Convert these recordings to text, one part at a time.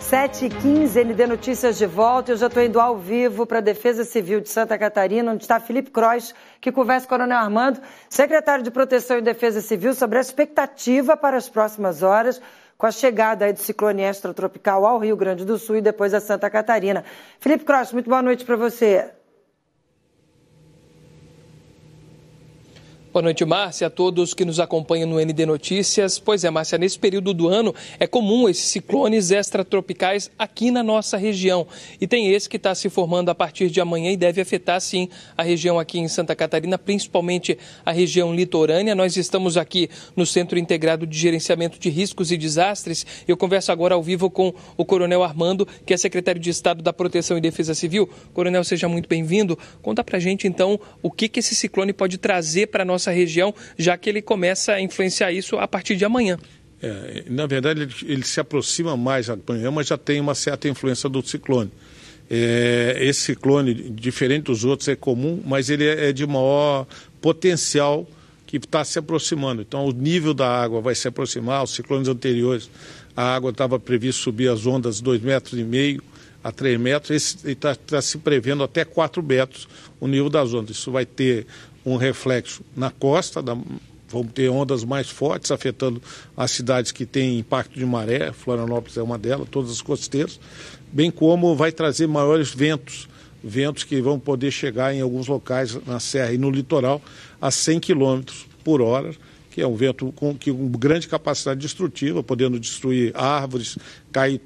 7h15, ND Notícias de volta. Eu já estou indo ao vivo para a Defesa Civil de Santa Catarina, onde está Felipe Croix, que conversa com o Coronel Armando, secretário de Proteção e Defesa Civil, sobre a expectativa para as próximas horas com a chegada aí do ciclone extratropical ao Rio Grande do Sul e depois a Santa Catarina. Felipe Croix, muito boa noite para você. Boa noite, Márcia, a todos que nos acompanham no ND Notícias. Pois é, Márcia, nesse período do ano é comum esses ciclones extratropicais aqui na nossa região. E tem esse que está se formando a partir de amanhã e deve afetar, sim, a região aqui em Santa Catarina, principalmente a região litorânea. Nós estamos aqui no Centro Integrado de Gerenciamento de Riscos e Desastres. Eu converso agora ao vivo com o Coronel Armando, que é secretário de Estado da Proteção e Defesa Civil. Coronel, seja muito bem-vindo. Conta pra gente, então, o que, que esse ciclone pode trazer para a nossa nessa região, já que ele começa a influenciar isso a partir de amanhã. É, na verdade, ele, ele, se aproxima mais amanhã, mas já tem uma certa influência do ciclone. É, esse ciclone, diferente dos outros, é comum, mas ele é, é de maior potencial que está se aproximando. Então, o nível da água vai se aproximar. Os ciclones anteriores, a água estava previsto subir as ondas 2,5 metros e meio a 3 metros. Esse está tá se prevendo até 4 metros o nível das ondas. Isso vai ter um reflexo na costa, da, vamos ter ondas mais fortes afetando as cidades que têm impacto de maré, Florianópolis é uma delas, todas as costeiras, bem como vai trazer maiores ventos, ventos que vão poder chegar em alguns locais na serra e no litoral a 100 km por hora, que é um vento com, que, com grande capacidade destrutiva, podendo destruir árvores, cair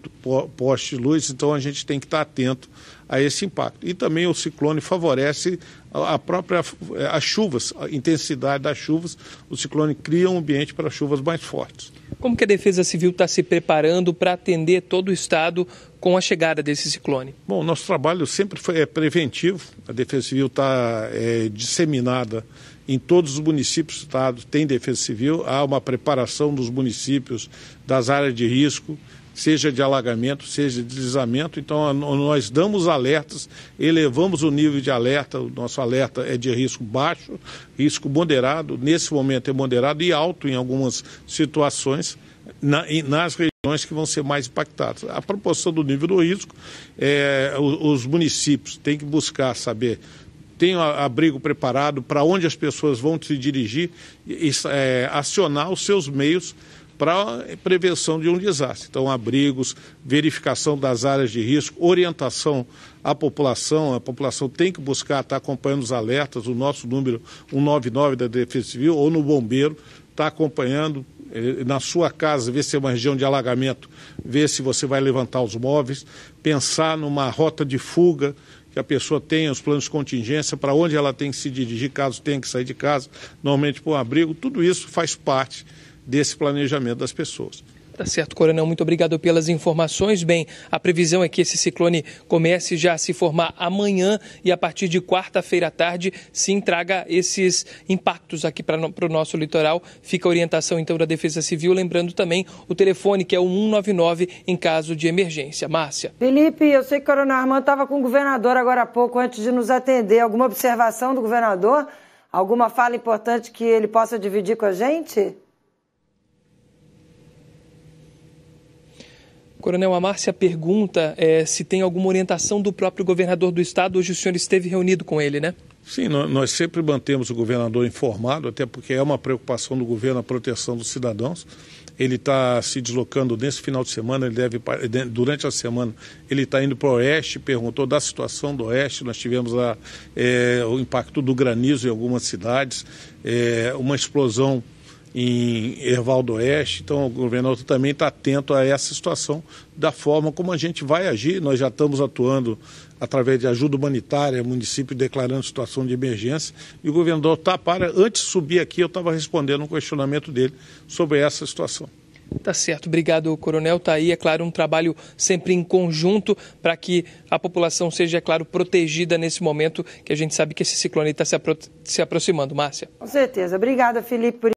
postes, luz então a gente tem que estar atento a esse impacto. E também o ciclone favorece a própria eh, as chuvas, a intensidade das chuvas, o ciclone cria um ambiente para chuvas mais fortes. Como que a Defesa Civil está se preparando para atender todo o Estado com a chegada desse ciclone? Bom, nosso trabalho sempre foi, é preventivo. A Defesa Civil está é, disseminada em todos os municípios do Estado, tem Defesa Civil. Há uma preparação dos municípios, das áreas de risco, seja de alagamento, seja de deslizamento. Então, nós damos alertas, elevamos o nível de alerta, o nosso alerta é de risco baixo, risco moderado, nesse momento é moderado e alto em algumas situações, nas regiões que vão ser mais impactadas. A proporção do nível do risco, é, os municípios têm que buscar saber tem abrigo preparado, para onde as pessoas vão se dirigir, e, é, acionar os seus meios para prevenção de um desastre. Então, abrigos, verificação das áreas de risco, orientação à população. A população tem que buscar está acompanhando os alertas, o nosso número 199 da Defesa Civil ou no bombeiro, está acompanhando eh, na sua casa, ver se é uma região de alagamento, ver se você vai levantar os móveis, pensar numa rota de fuga que a pessoa tenha os planos de contingência, para onde ela tem que se dirigir, caso tenha que sair de casa, normalmente para um abrigo, tudo isso faz parte desse planejamento das pessoas. Tá certo, Coronel. Muito obrigado pelas informações. Bem, a previsão é que esse ciclone comece já a se formar amanhã e a partir de quarta-feira à tarde sim traga esses impactos aqui para o nosso litoral. Fica a orientação então da Defesa Civil, lembrando também o telefone que é o 199 em caso de emergência. Márcia. Felipe, eu sei que o Coronel Armando estava com o governador agora há pouco antes de nos atender. Alguma observação do governador? Alguma fala importante que ele possa dividir com a gente? Coronel Márcia pergunta é, se tem alguma orientação do próprio governador do estado. Hoje o senhor esteve reunido com ele, né? Sim, nós sempre mantemos o governador informado, até porque é uma preocupação do governo a proteção dos cidadãos. Ele está se deslocando nesse final de semana, ele deve durante a semana ele está indo para o oeste, perguntou da situação do oeste. Nós tivemos a, é, o impacto do granizo em algumas cidades, é, uma explosão em Ervaldo Oeste. Então, o governador também está atento a essa situação, da forma como a gente vai agir. Nós já estamos atuando através de ajuda humanitária, município declarando situação de emergência. E o governador está para. Antes de subir aqui, eu estava respondendo um questionamento dele sobre essa situação. Tá certo, obrigado, Coronel. Tá aí, é claro, um trabalho sempre em conjunto para que a população seja, é claro, protegida nesse momento que a gente sabe que esse ciclone está se, apro se aproximando. Márcia. Com certeza. Obrigada, Felipe, por